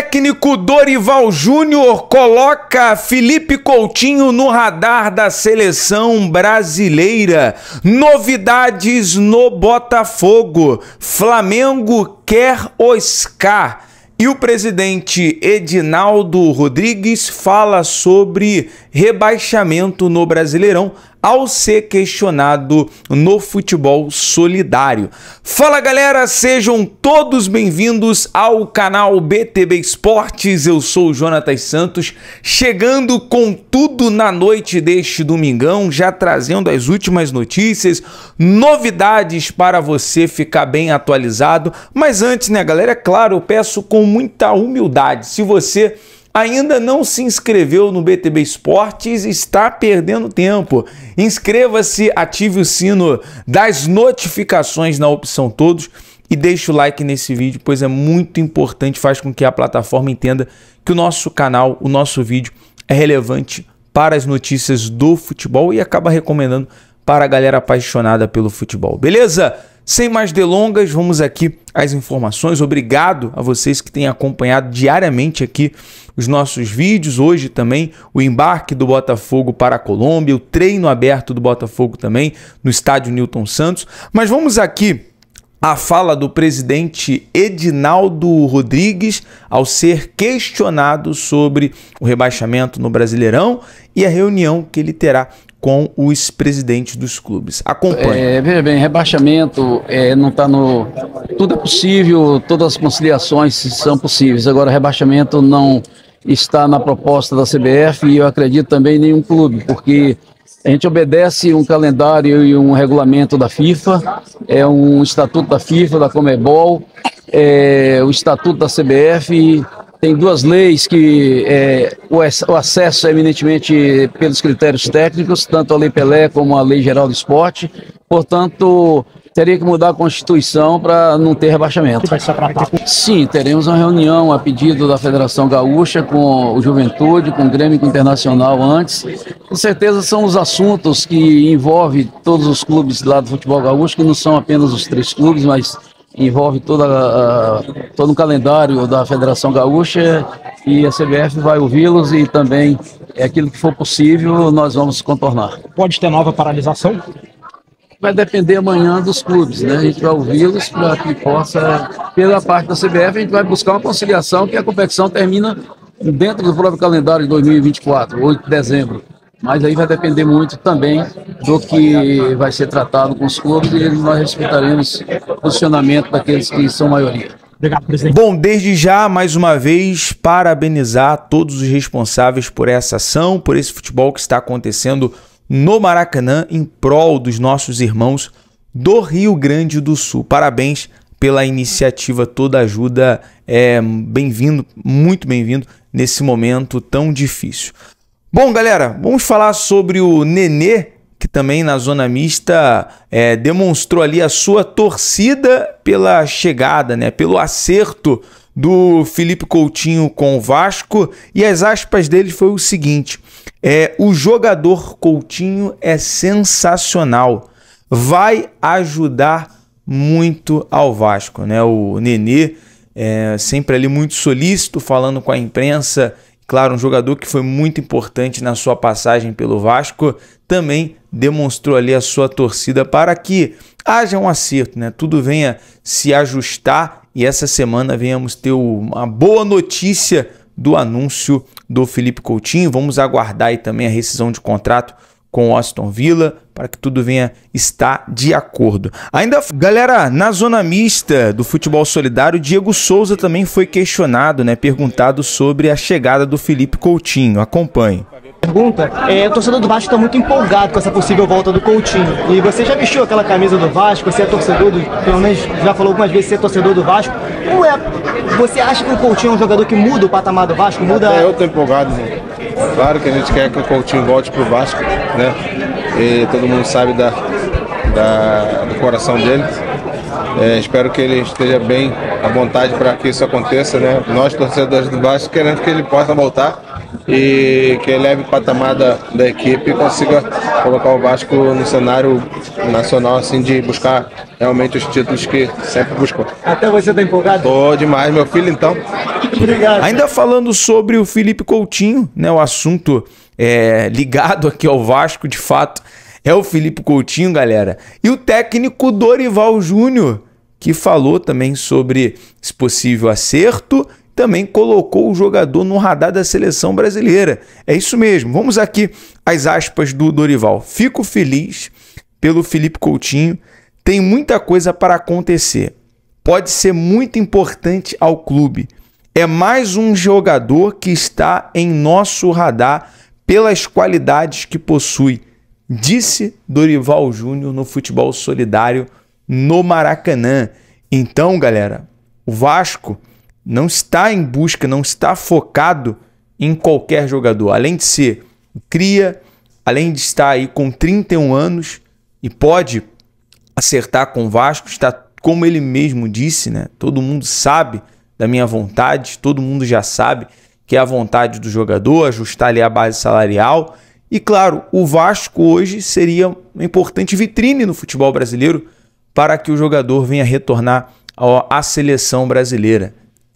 técnico Dorival Júnior coloca Felipe Coutinho no radar da seleção brasileira. Novidades no Botafogo. Flamengo quer Oscar. E o presidente Edinaldo Rodrigues fala sobre rebaixamento no Brasileirão ao ser questionado no futebol solidário. Fala galera, sejam todos bem-vindos ao canal BTB Esportes. Eu sou o Jonatas Santos, chegando com tudo na noite deste domingão, já trazendo as últimas notícias, novidades para você ficar bem atualizado. Mas antes, né, galera, é claro, eu peço com muita humildade, se você ainda não se inscreveu no BTB Esportes, está perdendo tempo. Inscreva-se, ative o sino das notificações na opção todos e deixe o like nesse vídeo, pois é muito importante, faz com que a plataforma entenda que o nosso canal, o nosso vídeo é relevante para as notícias do futebol e acaba recomendando para a galera apaixonada pelo futebol. Beleza? Sem mais delongas, vamos aqui às informações. Obrigado a vocês que têm acompanhado diariamente aqui os nossos vídeos. Hoje também o embarque do Botafogo para a Colômbia, o treino aberto do Botafogo também no estádio Newton Santos. Mas vamos aqui a fala do presidente Edinaldo Rodrigues ao ser questionado sobre o rebaixamento no Brasileirão e a reunião que ele terá com os presidentes dos clubes. Acompanhe. É, veja bem, rebaixamento é, não está no. Tudo é possível, todas as conciliações são possíveis. Agora, rebaixamento não está na proposta da CBF e eu acredito também em nenhum clube, porque a gente obedece um calendário e um regulamento da FIFA, é um estatuto da FIFA, da Comebol, é o estatuto da CBF. Tem duas leis que é, o, o, acesso é eminentemente pelos critérios técnicos, tanto a Lei Pelé como a Lei Geral do Esporte. Portanto, teria que mudar a Constituição para não ter rebaixamento. Sim, teremos uma reunião a pedido da Federação Gaúcha com o Juventude, com o Grêmio Internacional antes. Com certeza são os assuntos que envolvem todos os clubes lá do futebol gaúcho, que não são apenas os três clubes, mas envolve toda todo o calendário da Federação Gaúcha e a CBF vai ouvi-los e também é aquilo que for possível nós vamos contornar. Pode ter nova paralisação? Vai depender amanhã dos clubes, né? A gente vai ouvi-los para que possa, pela parte da CBF, a gente vai buscar uma conciliação que a competição termina dentro do próprio calendário de 2024, 8 de dezembro. Mas aí vai depender muito também do que vai ser tratado com os clubes e nós respeitaremos o posicionamento daqueles que são maioria. Obrigado, presidente. Bom, desde já, mais uma vez, parabenizar todos os responsáveis por essa ação, por esse futebol que está acontecendo no Maracanã em prol dos nossos irmãos do Rio Grande do Sul. Parabéns pela iniciativa, toda ajuda é bem-vindo, muito bem-vindo nesse momento tão difícil. Bom, galera, vamos falar sobre o Nenê, que também na zona mista é, demonstrou ali a sua torcida pela chegada, né, pelo acerto do Felipe Coutinho com o Vasco e as aspas dele foi o seguinte: é o jogador Coutinho é sensacional, vai ajudar muito ao Vasco, né? O Nenê é sempre ali muito solícito falando com a imprensa Claro, um jogador que foi muito importante na sua passagem pelo Vasco, também demonstrou ali a sua torcida para que haja um acerto, né? Tudo venha se ajustar e essa semana venhamos ter uma boa notícia do anúncio do Felipe Coutinho. Vamos aguardar aí também a rescisão de contrato com o Aston Villa para que tudo venha estar de acordo. Ainda, galera, na zona mista do futebol solidário, Diego Souza também foi questionado, né, perguntado sobre a chegada do Felipe Coutinho. Acompanhe pergunta. É, o torcedor do Vasco está muito empolgado com essa possível volta do Coutinho. E você já vestiu aquela camisa do Vasco, você é torcedor do. Pelo menos já falou algumas vezes ser é torcedor do Vasco. Como é. Você acha que o Coutinho é um jogador que muda o patamar do Vasco? Muda. Até eu tô empolgado, né? Claro que a gente quer que o Coutinho volte pro Vasco, né? E todo mundo sabe da, da do coração dele. É, espero que ele esteja bem à vontade para que isso aconteça, né? Nós, torcedores do Vasco, queremos que ele possa voltar e que eleve o patamar da, da equipe e consiga colocar o Vasco no cenário nacional, assim, de buscar realmente os títulos que sempre buscou. Até você tá empolgado? Tô demais, meu filho, então. Obrigado. Ainda falando sobre o Felipe Coutinho, né, o assunto é, ligado aqui ao Vasco, de fato, é o Felipe Coutinho, galera. E o técnico Dorival Júnior, que falou também sobre esse possível acerto também colocou o jogador no radar da seleção brasileira. É isso mesmo. Vamos aqui as aspas do Dorival. Fico feliz pelo Felipe Coutinho. Tem muita coisa para acontecer. Pode ser muito importante ao clube. É mais um jogador que está em nosso radar pelas qualidades que possui, disse Dorival Júnior no futebol solidário no Maracanã. Então, galera, o Vasco não está em busca, não está focado em qualquer jogador. Além de ser cria, além de estar aí com 31 anos e pode acertar com o Vasco, está como ele mesmo disse, né? Todo mundo sabe da minha vontade, todo mundo já sabe que é a vontade do jogador ajustar ali a base salarial. E claro, o Vasco hoje seria uma importante vitrine no futebol brasileiro para que o jogador venha retornar à seleção brasileira.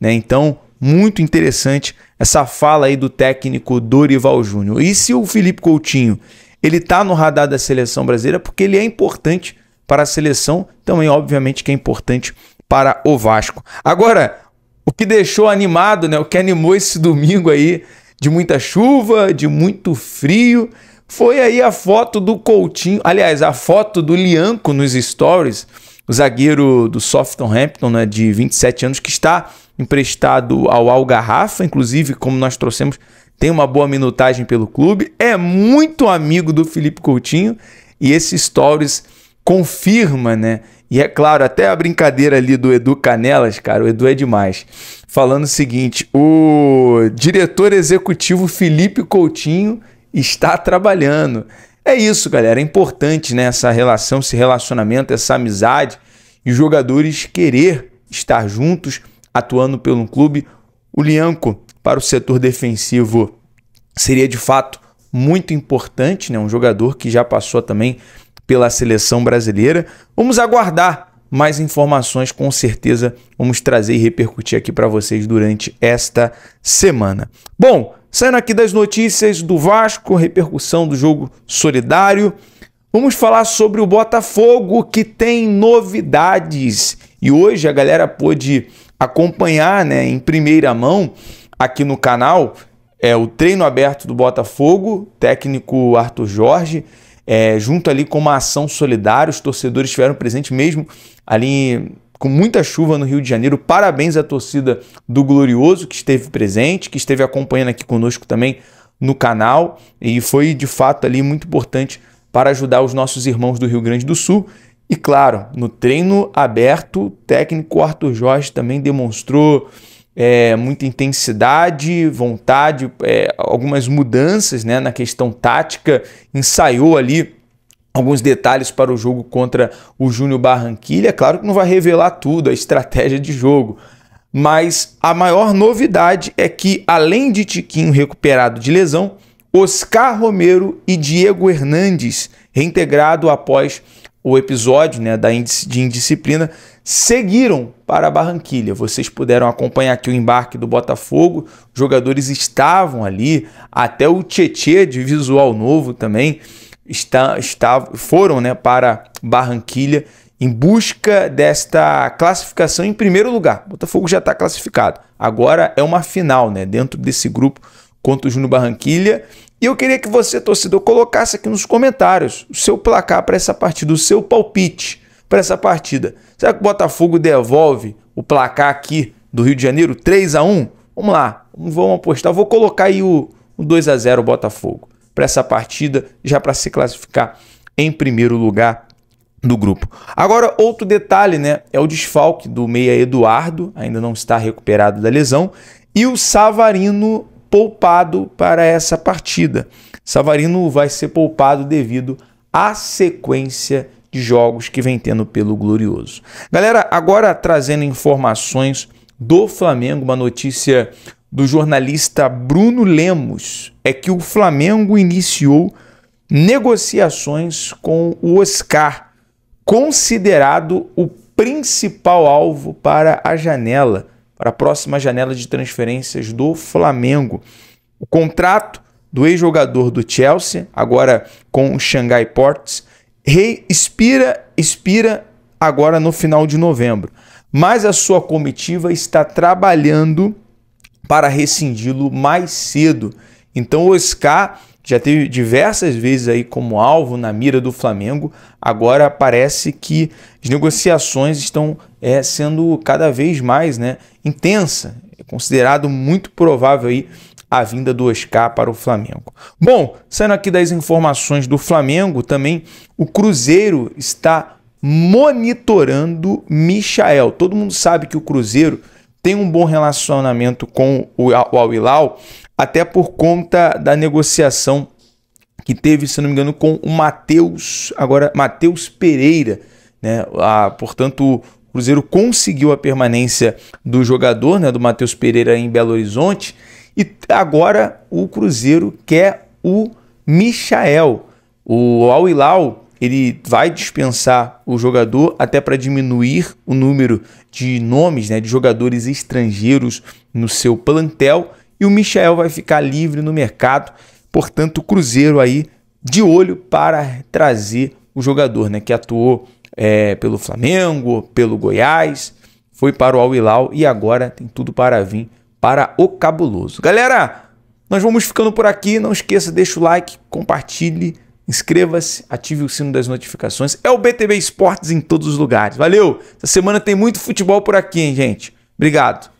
Né? Então, muito interessante essa fala aí do técnico Dorival Júnior. E se o Felipe Coutinho ele está no radar da seleção brasileira porque ele é importante para a seleção, também obviamente que é importante para o Vasco. Agora, o que deixou animado, né? O que animou esse domingo aí de muita chuva, de muito frio, foi aí a foto do Coutinho, aliás, a foto do Lianco nos stories o zagueiro do Southampton, né, de 27 anos, que está emprestado ao Algarrafa, inclusive, como nós trouxemos, tem uma boa minutagem pelo clube, é muito amigo do Felipe Coutinho e esse Stories confirma, né? E é claro, até a brincadeira ali do Edu Canelas, cara, o Edu é demais. Falando o seguinte, o diretor executivo Felipe Coutinho está trabalhando. É isso, galera. É importante né, essa relação, esse relacionamento, essa amizade e os jogadores querer estar juntos, atuando pelo clube. O Lianco para o setor defensivo seria de fato muito importante, né? um jogador que já passou também pela seleção brasileira. Vamos aguardar mais informações, com certeza vamos trazer e repercutir aqui para vocês durante esta semana. Bom, Saindo aqui das notícias do Vasco, repercussão do jogo solidário, vamos falar sobre o Botafogo que tem novidades. E hoje a galera pôde acompanhar, né, em primeira mão aqui no canal, é o treino aberto do Botafogo, técnico Arthur Jorge, é, junto ali com uma ação solidária, os torcedores estiveram presentes mesmo ali com muita chuva no Rio de Janeiro. Parabéns à torcida do Glorioso que esteve presente, que esteve acompanhando aqui conosco também no canal e foi de fato ali muito importante para ajudar os nossos irmãos do Rio Grande do Sul. E claro, no treino aberto, o técnico Arthur Jorge também demonstrou é, muita intensidade, vontade, é, algumas mudanças né, na questão tática, ensaiou ali alguns detalhes para o jogo contra o Júnior Barranquilha. É claro que não vai revelar tudo, a estratégia de jogo. Mas a maior novidade é que, além de Tiquinho recuperado de lesão, Oscar Romero e Diego Hernandes, reintegrado após o episódio né, da de indisciplina, seguiram para Barranquilha. Vocês puderam acompanhar aqui o embarque do Botafogo, Os jogadores estavam ali, até o Tietê de visual novo também está, está, foram né, para Barranquilha em busca desta classificação em primeiro lugar. O Botafogo já está classificado. Agora é uma final né, dentro desse grupo contra o Júnior Barranquilha. E eu queria que você, torcedor, colocasse aqui nos comentários o seu placar para essa partida, o seu palpite para essa partida. Será que o Botafogo devolve o placar aqui do Rio de Janeiro 3 a 1 Vamos lá, vamos apostar. vou colocar aí o, o 2 a 0 Botafogo para essa partida, já para se classificar em primeiro lugar do grupo. Agora, outro detalhe, né, é o desfalque do meia Eduardo, ainda não está recuperado da lesão, e o Savarino poupado para essa partida. Savarino vai ser poupado devido à sequência de jogos que vem tendo pelo Glorioso. Galera, agora trazendo informações do Flamengo, uma notícia do jornalista Bruno Lemos é que o Flamengo iniciou negociações com o Oscar, considerado o principal alvo para a janela, para a próxima janela de transferências do Flamengo. O contrato do ex-jogador do Chelsea, agora com o Shanghai Ports, expira, expira agora no final de novembro. Mas a sua comitiva está trabalhando para rescindi-lo mais cedo. Então o Oscar já teve diversas vezes aí como alvo na mira do Flamengo. Agora parece que as negociações estão é, sendo cada vez mais né, intensa. É considerado muito provável aí a vinda do Oscar para o Flamengo. Bom, saindo aqui das informações do Flamengo, também o Cruzeiro está monitorando Michael. Todo mundo sabe que o Cruzeiro tem um bom relacionamento com o Al-Hilal, até por conta da negociação que teve, se não me engano, com o Matheus, agora Matheus Pereira, né? Ah, portanto, o Cruzeiro conseguiu a permanência do jogador, né, do Matheus Pereira em Belo Horizonte, e agora o Cruzeiro quer o Michael. O Al-Hilal ele vai dispensar o jogador até para diminuir o número de nomes né, de jogadores estrangeiros no seu plantel e o Michel vai ficar livre no mercado. Portanto, o Cruzeiro aí de olho para trazer o jogador né, que atuou é, pelo Flamengo, pelo Goiás, foi para o Al-Hilal e agora tem tudo para vir para o Cabuloso. Galera, nós vamos ficando por aqui. Não esqueça, deixa o like, compartilhe Inscreva-se, ative o sino das notificações. É o BTB Esportes em todos os lugares. Valeu! Essa semana tem muito futebol por aqui, hein, gente? Obrigado.